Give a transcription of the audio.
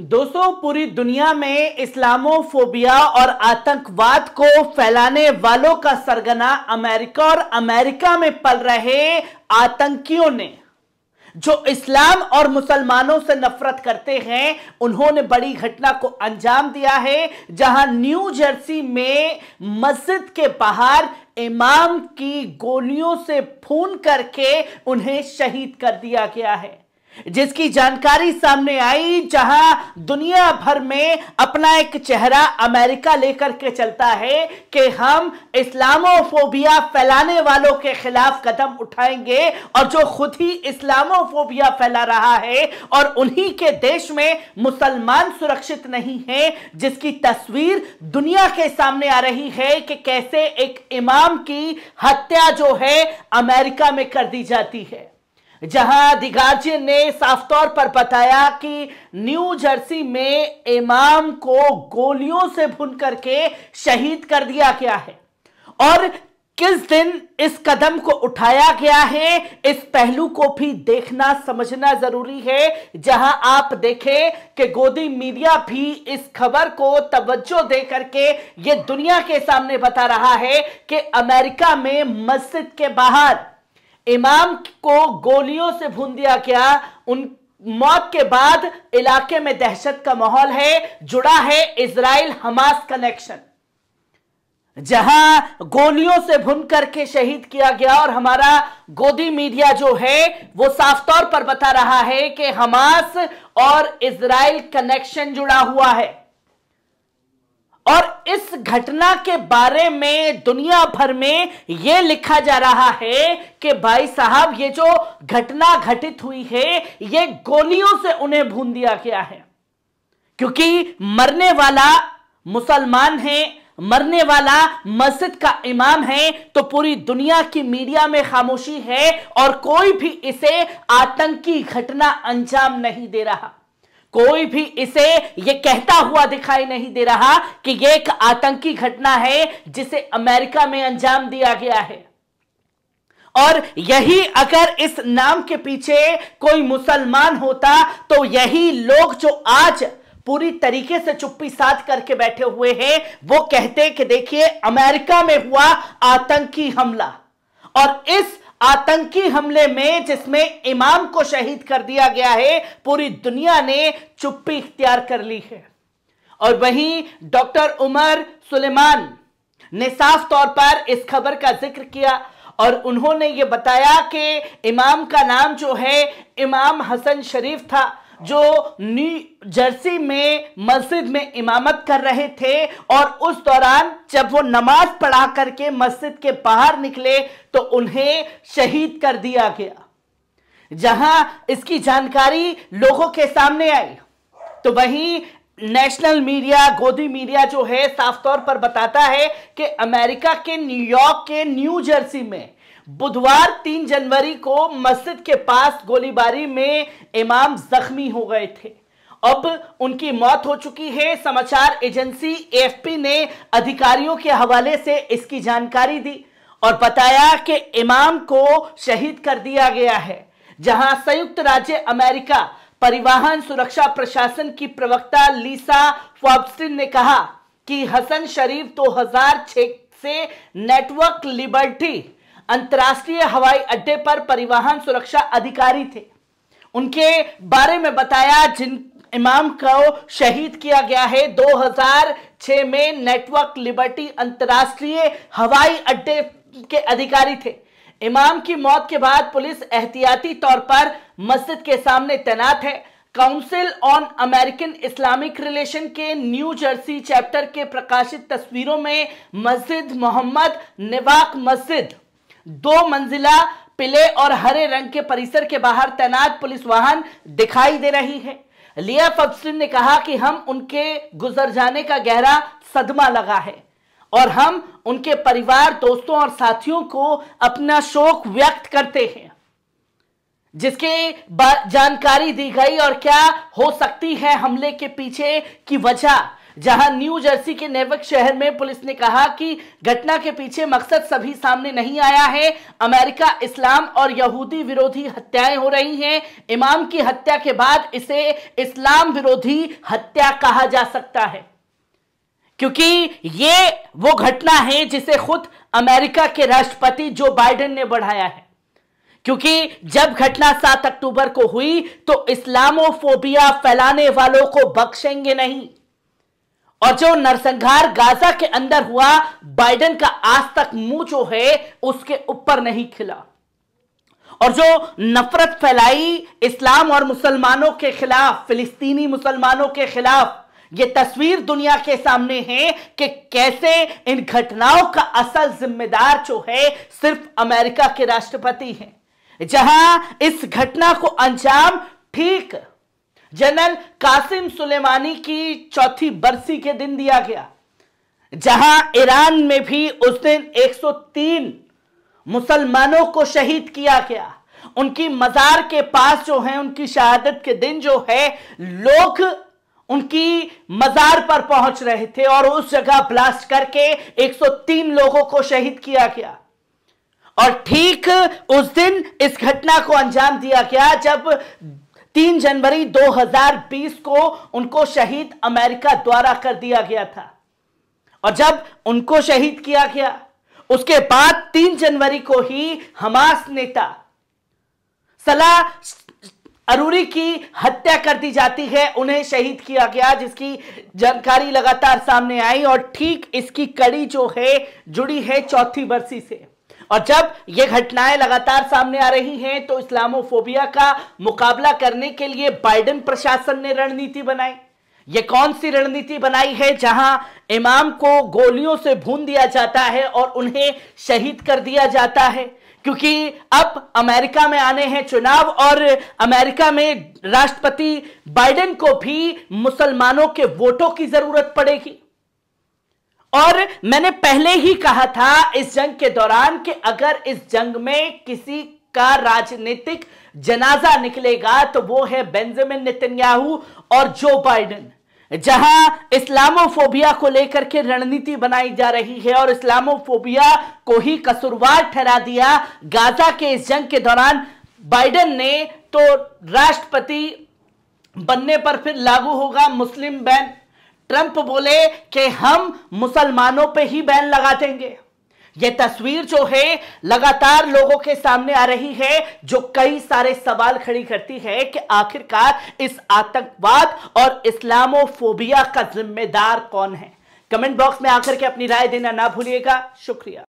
दोस्तों पूरी दुनिया में इस्लामोफोबिया और आतंकवाद को फैलाने वालों का सरगना अमेरिका और अमेरिका में पल रहे आतंकियों ने जो इस्लाम और मुसलमानों से नफरत करते हैं उन्होंने बड़ी घटना को अंजाम दिया है जहां न्यू जर्सी में मस्जिद के बाहर इमाम की गोलियों से फून करके उन्हें शहीद कर दिया गया है जिसकी जानकारी सामने आई जहां दुनिया भर में अपना एक चेहरा अमेरिका लेकर के चलता है कि हम इस्लामोफोबिया फैलाने वालों के खिलाफ कदम उठाएंगे और जो खुद ही इस्लामोफोबिया फैला रहा है और उन्हीं के देश में मुसलमान सुरक्षित नहीं है जिसकी तस्वीर दुनिया के सामने आ रही है कि कैसे एक इमाम की हत्या जो है अमेरिका में कर दी जाती है जहां अधिकार्य ने साफ तौर पर बताया कि न्यू जर्सी में इमाम को गोलियों से भून करके शहीद कर दिया गया है और किस दिन इस कदम को उठाया गया है इस पहलू को भी देखना समझना जरूरी है जहां आप देखें कि गोदी मीडिया भी इस खबर को तवज्जो दे करके ये दुनिया के सामने बता रहा है कि अमेरिका में मस्जिद के बाहर इमाम को गोलियों से भून दिया गया उन मौत के बाद इलाके में दहशत का माहौल है जुड़ा है इसराइल हमास कनेक्शन जहां गोलियों से भुन करके शहीद किया गया और हमारा गोदी मीडिया जो है वो साफ तौर पर बता रहा है कि हमास और इसराइल कनेक्शन जुड़ा हुआ है और इस घटना के बारे में दुनिया भर में यह लिखा जा रहा है कि भाई साहब ये जो घटना घटित हुई है ये गोलियों से उन्हें भून दिया गया है क्योंकि मरने वाला मुसलमान है मरने वाला मस्जिद का इमाम है तो पूरी दुनिया की मीडिया में खामोशी है और कोई भी इसे आतंकी घटना अंजाम नहीं दे रहा कोई भी इसे यह कहता हुआ दिखाई नहीं दे रहा कि यह एक आतंकी घटना है जिसे अमेरिका में अंजाम दिया गया है और यही अगर इस नाम के पीछे कोई मुसलमान होता तो यही लोग जो आज पूरी तरीके से चुप्पी साथ करके बैठे हुए हैं वो कहते कि देखिए अमेरिका में हुआ आतंकी हमला और इस आतंकी हमले में जिसमें इमाम को शहीद कर दिया गया है पूरी दुनिया ने चुप्पी इख्तियार कर ली है और वहीं डॉक्टर उमर सुलेमान ने साफ तौर पर इस खबर का जिक्र किया और उन्होंने ये बताया कि इमाम का नाम जो है इमाम हसन शरीफ था जो न्यू जर्सी में मस्जिद में इमामत कर रहे थे और उस दौरान जब वो नमाज पढ़ा करके मस्जिद के बाहर निकले तो उन्हें शहीद कर दिया गया जहां इसकी जानकारी लोगों के सामने आई तो वहीं नेशनल मीडिया गोदी मीडिया जो है साफ तौर पर बताता है कि अमेरिका के न्यूयॉर्क के न्यू जर्सी में बुधवार तीन जनवरी को मस्जिद के पास गोलीबारी में इमाम जख्मी हो गए थे अब उनकी मौत हो चुकी है समाचार एजेंसी एएफपी ने अधिकारियों के हवाले से इसकी जानकारी दी और बताया कि इमाम को शहीद कर दिया गया है जहां संयुक्त राज्य अमेरिका परिवहन सुरक्षा प्रशासन की प्रवक्ता लीसा फॉब्स्टिन ने कहा कि हसन शरीफ 2006 से नेटवर्क लिबर्टी अंतर्राष्ट्रीय हवाई अड्डे पर परिवहन सुरक्षा अधिकारी थे उनके बारे में बताया जिन इमाम को शहीद किया गया है 2006 में नेटवर्क लिबर्टी अंतर्राष्ट्रीय हवाई अड्डे के अधिकारी थे इमाम की मौत के बाद पुलिस एहतियाती तौर पर मस्जिद के सामने तैनात है council on American Islamic relation के न्यू जर्सी चैप्टर के प्रकाशित तस्वीरों में मस्जिद मोहम्मद निवाक मस्जिद दो मंजिला पीले और हरे रंग के परिसर के बाहर तैनात पुलिस वाहन दिखाई दे रही है लिया फब्सिन ने कहा कि हम उनके गुजर जाने का गहरा सदमा लगा है और हम उनके परिवार दोस्तों और साथियों को अपना शोक व्यक्त करते हैं जिसके जानकारी दी गई और क्या हो सकती है हमले के पीछे की वजह जहां न्यू जर्सी के नेवक शहर में पुलिस ने कहा कि घटना के पीछे मकसद सभी सामने नहीं आया है अमेरिका इस्लाम और यहूदी विरोधी हत्याएं हो रही हैं इमाम की हत्या के बाद इसे इस्लाम विरोधी हत्या कहा जा सकता है क्योंकि ये वो घटना है जिसे खुद अमेरिका के राष्ट्रपति जो बाइडेन ने बढ़ाया है क्योंकि जब घटना सात अक्टूबर को हुई तो इस्लामोफोबिया फैलाने वालों को बख्शेंगे नहीं और जो नरसंहार गाजा के अंदर हुआ बाइडेन का आज तक मुंह जो है उसके ऊपर नहीं खिला और जो नफरत फैलाई इस्लाम और मुसलमानों के खिलाफ फिलिस्तीनी मुसलमानों के खिलाफ ये तस्वीर दुनिया के सामने है कि कैसे इन घटनाओं का असल जिम्मेदार जो है सिर्फ अमेरिका के राष्ट्रपति हैं जहां इस घटना को अंजाम ठीक जनरल कासिम सुलेमानी की चौथी बरसी के दिन दिया गया जहां ईरान में भी उस दिन 103 मुसलमानों को शहीद किया गया उनकी मजार के पास जो है उनकी शहादत के दिन जो है लोग उनकी मजार पर पहुंच रहे थे और उस जगह ब्लास्ट करके 103 लोगों को शहीद किया गया और ठीक उस दिन इस घटना को अंजाम दिया गया जब तीन जनवरी 2020 को उनको शहीद अमेरिका द्वारा कर दिया गया था और जब उनको शहीद किया गया उसके बाद तीन जनवरी को ही हमास नेता सलाह अरूरी की हत्या कर दी जाती है उन्हें शहीद किया गया जिसकी जानकारी लगातार सामने आई और ठीक इसकी कड़ी जो है जुड़ी है चौथी बरसी से और जब ये घटनाएं लगातार सामने आ रही हैं तो इस्लामोफोबिया का मुकाबला करने के लिए बाइडन प्रशासन ने रणनीति बनाई ये कौन सी रणनीति बनाई है जहां इमाम को गोलियों से भून दिया जाता है और उन्हें शहीद कर दिया जाता है क्योंकि अब अमेरिका में आने हैं चुनाव और अमेरिका में राष्ट्रपति बाइडेन को भी मुसलमानों के वोटों की जरूरत पड़ेगी और मैंने पहले ही कहा था इस जंग के दौरान कि अगर इस जंग में किसी का राजनीतिक जनाजा निकलेगा तो वो है बेंजामिन नितिनयाहू और जो बाइडन जहां इस्लामोफोबिया को लेकर के रणनीति बनाई जा रही है और इस्लामोफोबिया को ही कसूरवार ठहरा दिया गाजा के इस जंग के दौरान बाइडन ने तो राष्ट्रपति बनने पर फिर लागू होगा मुस्लिम बैन ट्रंप बोले कि हम मुसलमानों पे ही बैन लगा देंगे ये तस्वीर जो है लगातार लोगों के सामने आ रही है जो कई सारे सवाल खड़ी करती है कि आखिरकार इस आतंकवाद और इस्लामोफोबिया का जिम्मेदार कौन है कमेंट बॉक्स में आकर के अपनी राय देना ना भूलिएगा शुक्रिया